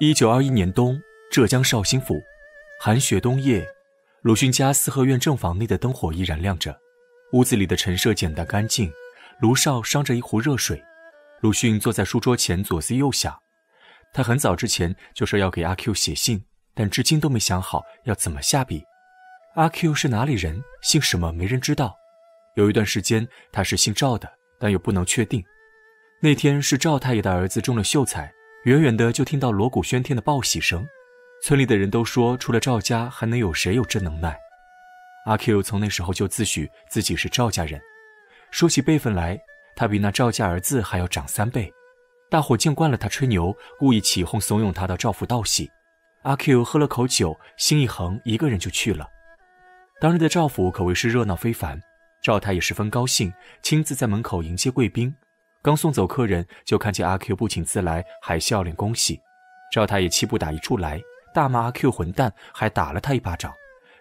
一九二一年冬，浙江绍兴府，寒雪冬夜，鲁迅家四合院正房内的灯火依然亮着。屋子里的陈设简单干净，炉上烧着一壶热水。鲁迅坐在书桌前左思右想，他很早之前就说要给阿 Q 写信，但至今都没想好要怎么下笔。阿 Q 是哪里人，姓什么没人知道。有一段时间他是姓赵的，但又不能确定。那天是赵太爷的儿子中了秀才。远远的就听到锣鼓喧天的报喜声，村里的人都说，除了赵家，还能有谁有这能耐？阿 Q 从那时候就自诩自己是赵家人，说起辈分来，他比那赵家儿子还要长三倍。大伙见惯了他吹牛，故意起哄怂恿他到赵府道喜。阿 Q 喝了口酒，心一横，一个人就去了。当日的赵府可谓是热闹非凡，赵太也十分高兴，亲自在门口迎接贵宾。刚送走客人，就看见阿 Q 不请自来，还笑脸恭喜赵太爷，气不打一处来，大骂阿 Q 混蛋，还打了他一巴掌，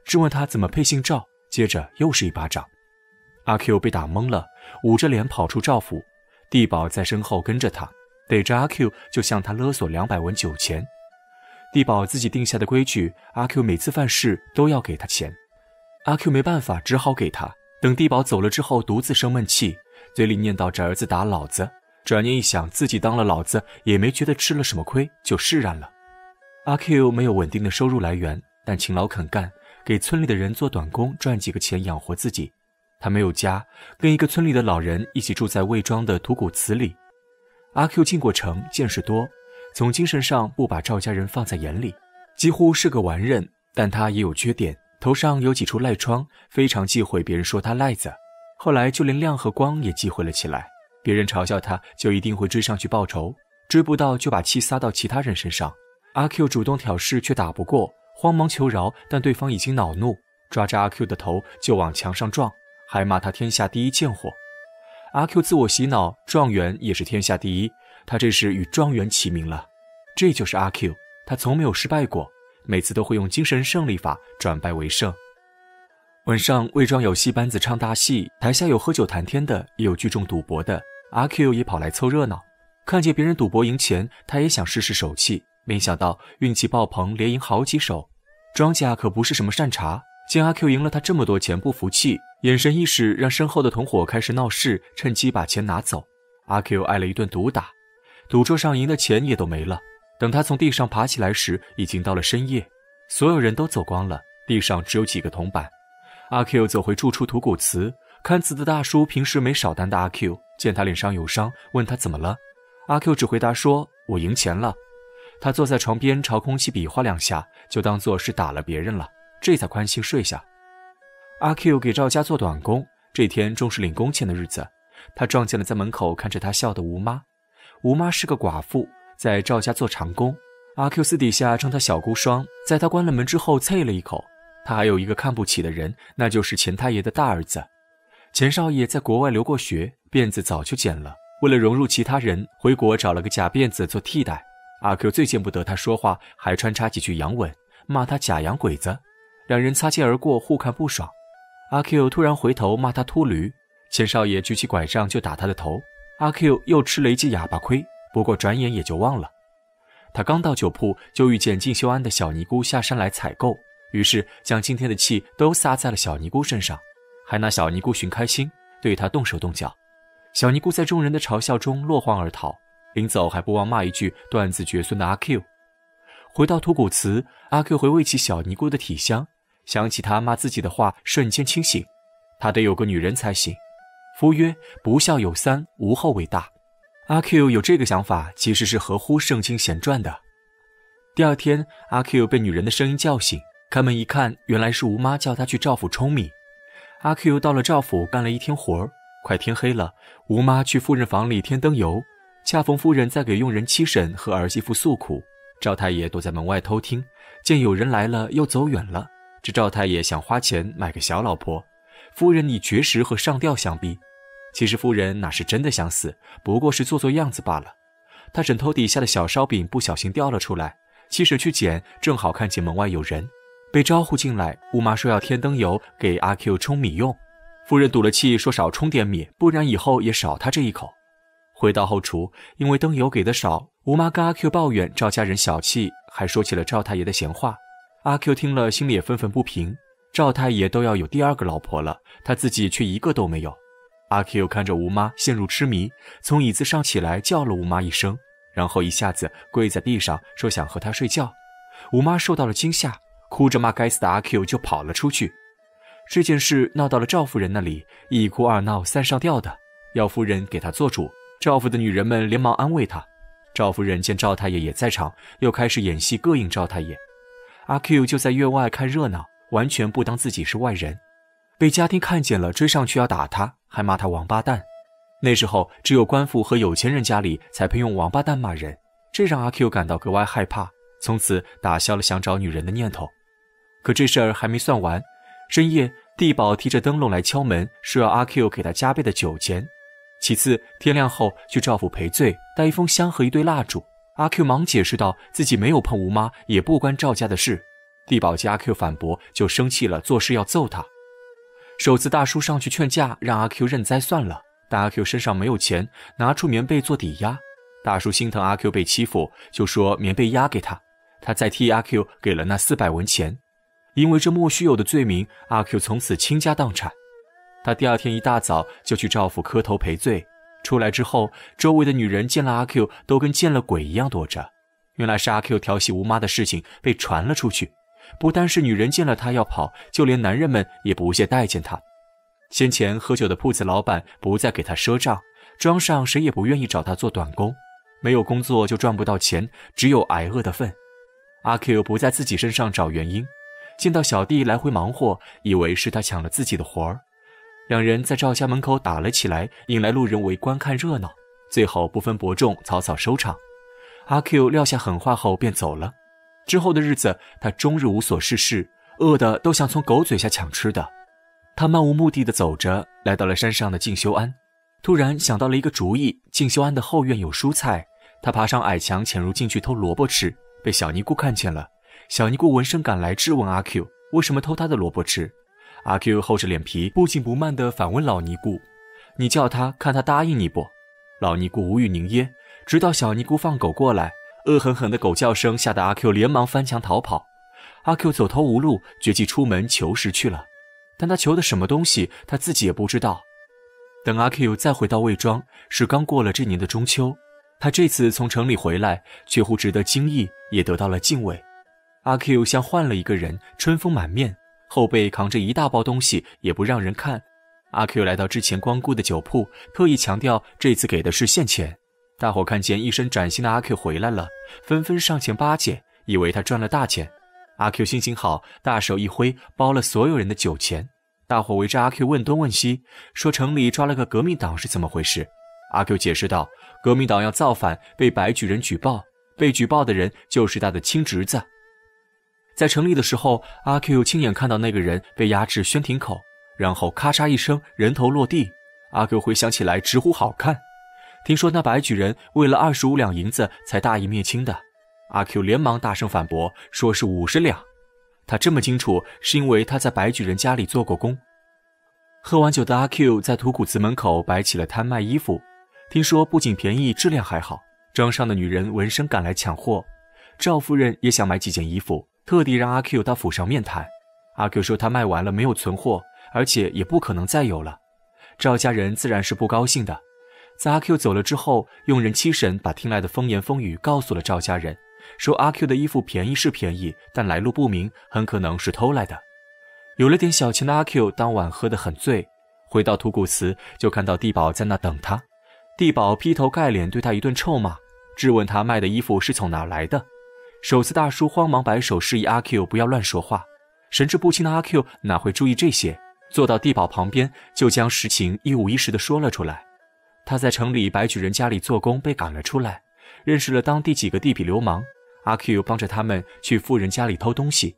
质问他怎么配姓赵。接着又是一巴掌，阿 Q 被打懵了，捂着脸跑出赵府。地保在身后跟着他，逮着阿 Q 就向他勒索两百文酒钱。地保自己定下的规矩，阿 Q 每次犯事都要给他钱。阿 Q 没办法，只好给他。等地保走了之后，独自生闷气。嘴里念叨着“儿子打老子”，转念一想，自己当了老子也没觉得吃了什么亏，就释然了。阿 Q 没有稳定的收入来源，但勤劳肯干，给村里的人做短工，赚几个钱养活自己。他没有家，跟一个村里的老人一起住在魏庄的土谷祠里。阿 Q 进过城，见识多，从精神上不把赵家人放在眼里，几乎是个完人。但他也有缺点，头上有几处癞疮，非常忌讳别人说他癞子。后来就连亮和光也忌讳了起来。别人嘲笑他，就一定会追上去报仇；追不到，就把气撒到其他人身上。阿 Q 主动挑事，却打不过，慌忙求饶，但对方已经恼怒，抓着阿 Q 的头就往墙上撞，还骂他天下第一贱货。阿 Q 自我洗脑，状元也是天下第一，他这是与状元齐名了。这就是阿 Q，他从没有失败过，每次都会用精神胜利法转败为胜。晚上，魏庄有戏班子唱大戏，台下有喝酒谈天的，也有聚众赌博的。阿 Q 也跑来凑热闹，看见别人赌博赢钱，他也想试试手气。没想到运气爆棚，连赢好几手。庄家可不是什么善茬，见阿 Q 赢了他这么多钱，不服气，眼神一使，让身后的同伙开始闹事，趁机把钱拿走。阿 Q 挨了一顿毒打，赌桌上赢的钱也都没了。等他从地上爬起来时，已经到了深夜，所有人都走光了，地上只有几个铜板。阿 Q 走回住处吐谷词。看瓷的大叔平时没少担待阿 Q。见他脸上有伤，问他怎么了，阿 Q 只回答说：“我赢钱了。”他坐在床边，朝空气比划两下，就当做是打了别人了，这才宽心睡下。阿 Q 给赵家做短工，这天正是领工钱的日子，他撞见了在门口看着他笑的吴妈。吴妈是个寡妇，在赵家做长工，阿 Q 私底下称她小姑双，在她关了门之后啐了一口。他还有一个看不起的人，那就是钱太爷的大儿子，钱少爷在国外留过学，辫子早就剪了，为了融入其他人，回国找了个假辫子做替代。阿 Q 最见不得他说话还穿插几句洋文，骂他假洋鬼子。两人擦肩而过，互看不爽。阿 Q 突然回头骂他秃驴，钱少爷举起拐杖就打他的头，阿 Q 又吃了一记哑巴亏，不过转眼也就忘了。他刚到酒铺，就遇见静修庵的小尼姑下山来采购。于是将今天的气都撒在了小尼姑身上，还拿小尼姑寻开心，对她动手动脚。小尼姑在众人的嘲笑中落荒而逃，临走还不忘骂一句“断子绝孙”的阿 Q。回到吐谷祠，阿 Q 回味起小尼姑的体香，想起他骂自己的话，瞬间清醒。他得有个女人才行。夫曰：“不孝有三，无后为大。”阿 Q 有这个想法，其实是合乎圣经贤传的。第二天，阿 Q 被女人的声音叫醒。开门一看，原来是吴妈叫他去赵府舂米。阿 Q 到了赵府干了一天活儿，快天黑了，吴妈去夫人房里添灯油，恰逢夫人在给佣人七婶和儿媳妇诉苦，赵太爷躲在门外偷听，见有人来了又走远了。这赵太爷想花钱买个小老婆，夫人你绝食和上吊相逼。其实夫人哪是真的想死，不过是做做样子罢了。他枕头底下的小烧饼不小心掉了出来，七婶去捡，正好看见门外有人。被招呼进来，吴妈说要添灯油给阿 Q 冲米用。夫人赌了气说少冲点米，不然以后也少他这一口。回到后厨，因为灯油给的少，吴妈跟阿 Q 抱怨赵家人小气，还说起了赵太爷的闲话。阿 Q 听了心里也愤愤不平，赵太爷都要有第二个老婆了，他自己却一个都没有。阿 Q 看着吴妈陷入痴迷，从椅子上起来叫了吴妈一声，然后一下子跪在地上说想和她睡觉。吴妈受到了惊吓。哭着骂该死的阿 Q 就跑了出去。这件事闹到了赵夫人那里，一哭二闹三上吊的，要夫人给他做主。赵府的女人们连忙安慰他。赵夫人见赵太爷也在场，又开始演戏膈应赵太爷。阿 Q 就在院外看热闹，完全不当自己是外人。被家丁看见了，追上去要打他，还骂他王八蛋。那时候只有官府和有钱人家里才配用王八蛋骂人，这让阿 Q 感到格外害怕，从此打消了想找女人的念头。可这事儿还没算完，深夜，地保提着灯笼来敲门，说要阿 Q 给他加倍的酒钱。其次，天亮后去赵府赔罪，带一封香和一堆蜡烛。阿 Q 忙解释道，自己没有碰吴妈，也不关赵家的事。地保见阿 Q 反驳，就生气了，作势要揍他。首次大叔上去劝架，让阿 Q 认栽算了。但阿 Q 身上没有钱，拿出棉被做抵押。大叔心疼阿 Q 被欺负，就说棉被押给他，他再替阿 Q 给了那四百文钱。因为这莫须有的罪名，阿 Q 从此倾家荡产。他第二天一大早就去赵府磕头赔罪。出来之后，周围的女人见了阿 Q 都跟见了鬼一样躲着。原来是阿 Q 调戏吴妈的事情被传了出去。不单是女人见了他要跑，就连男人们也不屑待见他。先前喝酒的铺子老板不再给他赊账，庄上谁也不愿意找他做短工。没有工作就赚不到钱，只有挨饿的份。阿 Q 不在自己身上找原因。见到小弟来回忙活，以为是他抢了自己的活儿，两人在赵家门口打了起来，引来路人围观看热闹，最后不分伯仲，草草收场。阿 Q 撂下狠话后便走了。之后的日子，他终日无所事事，饿得都想从狗嘴下抢吃的。他漫无目的地走着，来到了山上的静修庵，突然想到了一个主意：静修庵的后院有蔬菜，他爬上矮墙潜入进去偷萝卜吃，被小尼姑看见了。小尼姑闻声赶来，质问阿 Q：“ 为什么偷他的萝卜吃？”阿 Q 厚着脸皮，不紧不慢地反问老尼姑：“你叫他看，他答应你不？”老尼姑无语凝噎，直到小尼姑放狗过来，恶狠狠的狗叫声吓得阿 Q 连忙翻墙逃跑。阿 Q 走投无路，决计出门求食去了。但他求的什么东西，他自己也不知道。等阿 Q 再回到魏庄，是刚过了这年的中秋。他这次从城里回来，却乎值得惊异，也得到了敬畏。阿 Q 像换了一个人，春风满面，后背扛着一大包东西，也不让人看。阿 Q 来到之前光顾的酒铺，特意强调这次给的是现钱。大伙看见一身崭新的阿 Q 回来了，纷纷上前巴结，以为他赚了大钱。阿 Q 心情好，大手一挥，包了所有人的酒钱。大伙围着阿 Q 问东问西，说城里抓了个革命党是怎么回事。阿 Q 解释道：“革命党要造反，被白举人举报，被举报的人就是他的亲侄子。”在城里的时候，阿 Q 亲眼看到那个人被押至宣亭口，然后咔嚓一声，人头落地。阿 Q 回想起来，直呼好看。听说那白举人为了二十五两银子才大义灭亲的，阿 Q 连忙大声反驳，说是五十两。他这么清楚，是因为他在白举人家里做过工。喝完酒的阿 Q 在土谷祠门口摆起了摊卖衣服，听说不仅便宜，质量还好。庄上的女人闻声赶来抢货，赵夫人也想买几件衣服。特地让阿 Q 到府上面谈。阿 Q 说他卖完了，没有存货，而且也不可能再有了。赵家人自然是不高兴的。在阿 Q 走了之后，佣人七婶把听来的风言风语告诉了赵家人，说阿 Q 的衣服便宜是便宜，但来路不明，很可能是偷来的。有了点小钱的阿 Q 当晚喝得很醉，回到土谷祠就看到地保在那等他。地保劈头盖脸对他一顿臭骂，质问他卖的衣服是从哪来的。手撕大叔慌忙摆手，示意阿 Q 不要乱说话。神志不清的阿 Q 哪会注意这些？坐到地保旁边，就将实情一五一十地说了出来。他在城里白举人家里做工，被赶了出来，认识了当地几个地痞流氓。阿 Q 帮着他们去富人家里偷东西，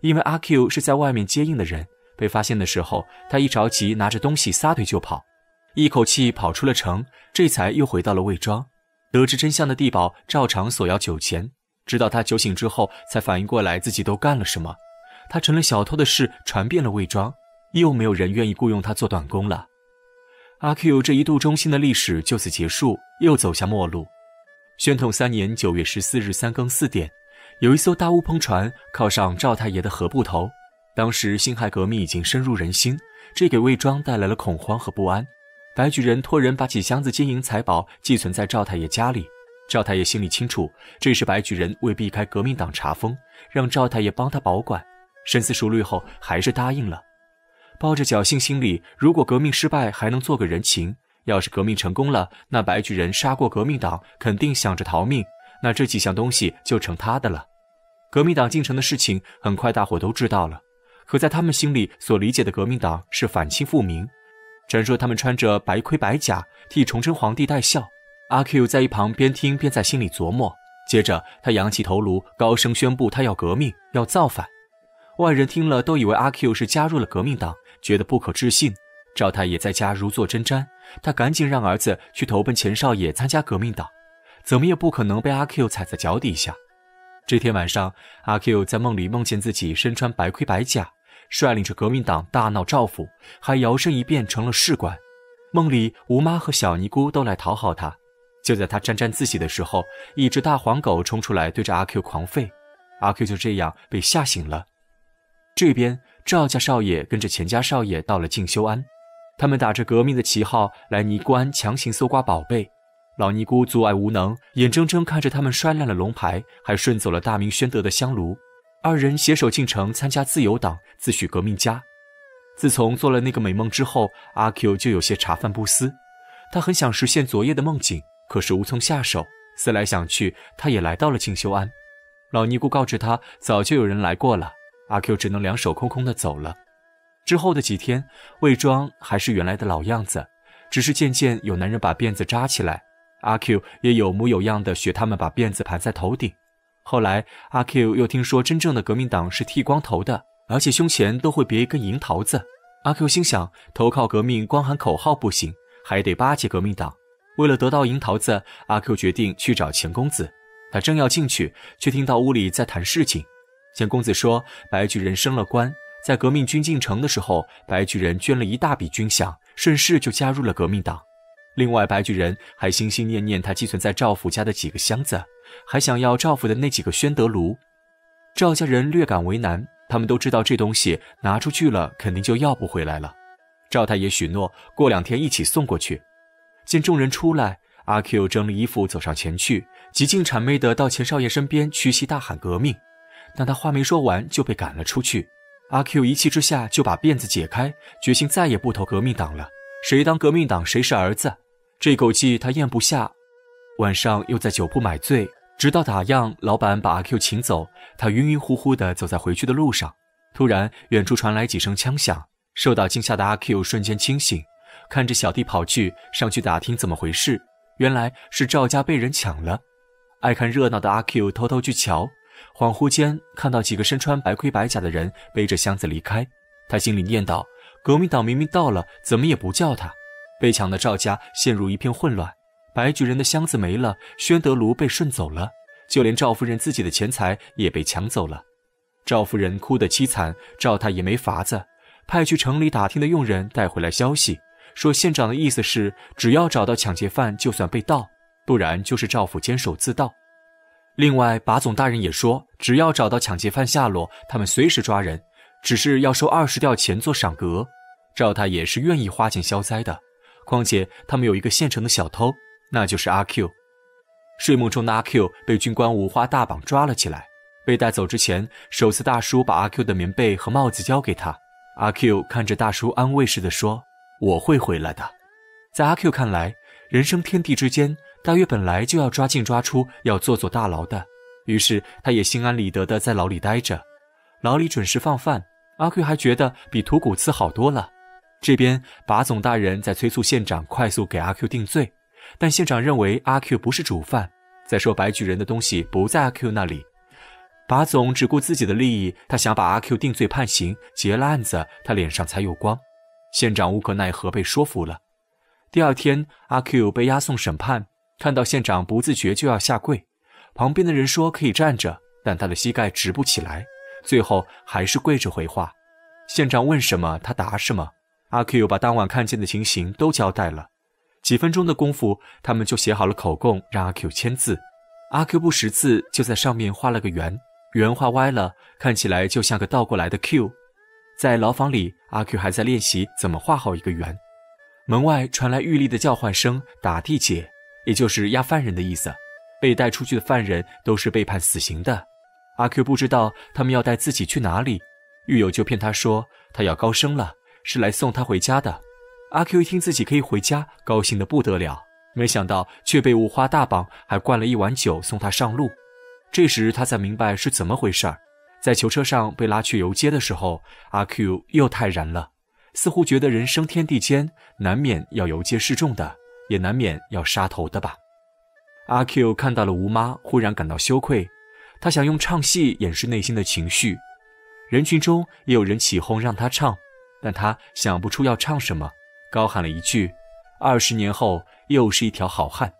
因为阿 Q 是在外面接应的人，被发现的时候，他一着急拿着东西撒腿就跑，一口气跑出了城，这才又回到了魏庄。得知真相的地保照常索要酒钱。直到他酒醒之后，才反应过来自己都干了什么。他成了小偷的事传遍了魏庄，又没有人愿意雇佣他做短工了。阿 Q 这一度中心的历史就此结束，又走向末路。宣统三年九月十四日三更四点，有一艘大乌篷船靠上赵太爷的河埠头。当时辛亥革命已经深入人心，这给魏庄带来了恐慌和不安。白举人托人把几箱子金银财宝寄存在赵太爷家里。赵太爷心里清楚，这是白举人为避开革命党查封，让赵太爷帮他保管。深思熟虑后，还是答应了。抱着侥幸心理，如果革命失败，还能做个人情；要是革命成功了，那白举人杀过革命党，肯定想着逃命，那这几项东西就成他的了。革命党进城的事情很快，大伙都知道了。可在他们心里，所理解的革命党是反清复明，传说他们穿着白盔白甲，替崇祯皇帝戴孝。阿 Q 在一旁边听边在心里琢磨，接着他扬起头颅，高声宣布他要革命，要造反。外人听了都以为阿 Q 是加入了革命党，觉得不可置信。赵太爷在家如坐针毡，他赶紧让儿子去投奔钱少爷参加革命党，怎么也不可能被阿 Q 踩在脚底下。这天晚上，阿 Q 在梦里梦见自己身穿白盔白甲，率领着革命党大闹赵府，还摇身一变成了士官。梦里吴妈和小尼姑都来讨好他。就在他沾沾自喜的时候，一只大黄狗冲出来，对着阿 Q 狂吠，阿 Q 就这样被吓醒了。这边赵家少爷跟着钱家少爷到了静修庵，他们打着革命的旗号来尼姑庵强行搜刮宝贝，老尼姑阻碍无能，眼睁睁看着他们摔烂了龙牌，还顺走了大明宣德的香炉。二人携手进城参加自由党，自诩革命家。自从做了那个美梦之后，阿 Q 就有些茶饭不思，他很想实现昨夜的梦境。可是无从下手，思来想去，他也来到了静修庵。老尼姑告知他，早就有人来过了。阿 Q 只能两手空空的走了。之后的几天，魏庄还是原来的老样子，只是渐渐有男人把辫子扎起来。阿 Q 也有模有样的学他们把辫子盘在头顶。后来，阿 Q 又听说真正的革命党是剃光头的，而且胸前都会别一根银桃子。阿 Q 心想，投靠革命光喊口号不行，还得巴结革命党。为了得到银桃子，阿 Q 决定去找钱公子。他正要进去，却听到屋里在谈事情。钱公子说：“白举人升了官，在革命军进城的时候，白举人捐了一大笔军饷，顺势就加入了革命党。另外，白举人还心心念念他寄存在赵府家的几个箱子，还想要赵府的那几个宣德炉。”赵家人略感为难，他们都知道这东西拿出去了，肯定就要不回来了。赵太爷许诺过两天一起送过去。见众人出来，阿 Q 整理衣服走上前去，极尽谄媚地到钱少爷身边屈膝大喊革命。但他话没说完就被赶了出去。阿 Q 一气之下就把辫子解开，决心再也不投革命党了。谁当革命党，谁是儿子？这口气他咽不下。晚上又在酒铺买醉，直到打烊，老板把阿 Q 请走。他晕晕乎乎地走在回去的路上，突然远处传来几声枪响，受到惊吓的阿 Q 瞬间清醒。看着小弟跑去，上去打听怎么回事。原来是赵家被人抢了。爱看热闹的阿 Q 偷偷去瞧，恍惚间看到几个身穿白盔白甲的人背着箱子离开。他心里念叨：革命党明明到了，怎么也不叫他？被抢的赵家陷入一片混乱，白举人的箱子没了，宣德炉被顺走了，就连赵夫人自己的钱财也被抢走了。赵夫人哭得凄惨，赵太也没法子，派去城里打听的佣人带回来消息。说县长的意思是，只要找到抢劫犯，就算被盗；不然就是赵府监守自盗。另外，把总大人也说，只要找到抢劫犯下落，他们随时抓人，只是要收二十吊钱做赏格。赵太爷是愿意花钱消灾的。况且他们有一个现成的小偷，那就是阿 Q。睡梦中的阿 Q 被军官五花大绑抓了起来，被带走之前，首次大叔把阿 Q 的棉被和帽子交给他。阿 Q 看着大叔，安慰似的说。我会回来的。在阿 Q 看来，人生天地之间，大约本来就要抓进抓出，要坐坐大牢的。于是，他也心安理得的在牢里待着。牢里准时放饭，阿 Q 还觉得比土谷祠好多了。这边把总大人在催促县长快速给阿 Q 定罪，但县长认为阿 Q 不是主犯，再说白举人的东西不在阿 Q 那里。把总只顾自己的利益，他想把阿 Q 定罪判刑，结了案子，他脸上才有光。县长无可奈何，被说服了。第二天，阿 Q 被押送审判，看到县长不自觉就要下跪，旁边的人说可以站着，但他的膝盖直不起来，最后还是跪着回话。县长问什么，他答什么。阿 Q 把当晚看见的情形都交代了。几分钟的功夫，他们就写好了口供，让阿 Q 签字。阿 Q 不识字，就在上面画了个圆，圆画歪了，看起来就像个倒过来的 Q。在牢房里，阿 Q 还在练习怎么画好一个圆。门外传来玉丽的叫唤声：“打地界，也就是押犯人的意思。”被带出去的犯人都是被判死刑的。阿 Q 不知道他们要带自己去哪里，狱友就骗他说他要高升了，是来送他回家的。阿 Q 一听自己可以回家，高兴得不得了，没想到却被五花大绑，还灌了一碗酒送他上路。这时他才明白是怎么回事儿。在囚车上被拉去游街的时候，阿 Q 又泰然了，似乎觉得人生天地间，难免要游街示众的，也难免要杀头的吧。阿 Q 看到了吴妈，忽然感到羞愧，他想用唱戏掩饰内心的情绪。人群中也有人起哄让他唱，但他想不出要唱什么，高喊了一句：“二十年后又是一条好汉。”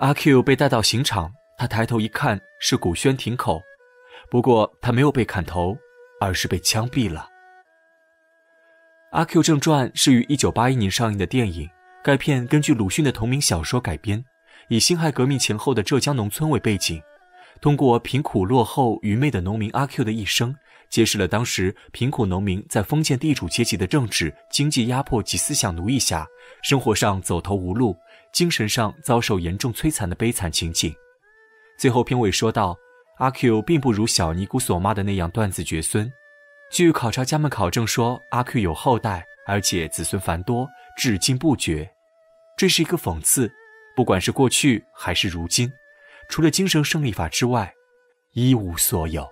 阿 Q 被带到刑场，他抬头一看，是古轩亭口。不过他没有被砍头，而是被枪毙了。《阿 Q 正传》是于1981年上映的电影，该片根据鲁迅的同名小说改编，以辛亥革命前后的浙江农村为背景，通过贫苦落后愚昧的农民阿 Q 的一生，揭示了当时贫苦农民在封建地主阶级的政治、经济压迫及思想奴役下，生活上走投无路，精神上遭受严重摧残的悲惨情景。最后片尾说到。阿 Q 并不如小尼姑所骂的那样断子绝孙。据考察家们考证说，阿 Q 有后代，而且子孙繁多，至今不绝。这是一个讽刺：不管是过去还是如今，除了精神胜利法之外，一无所有。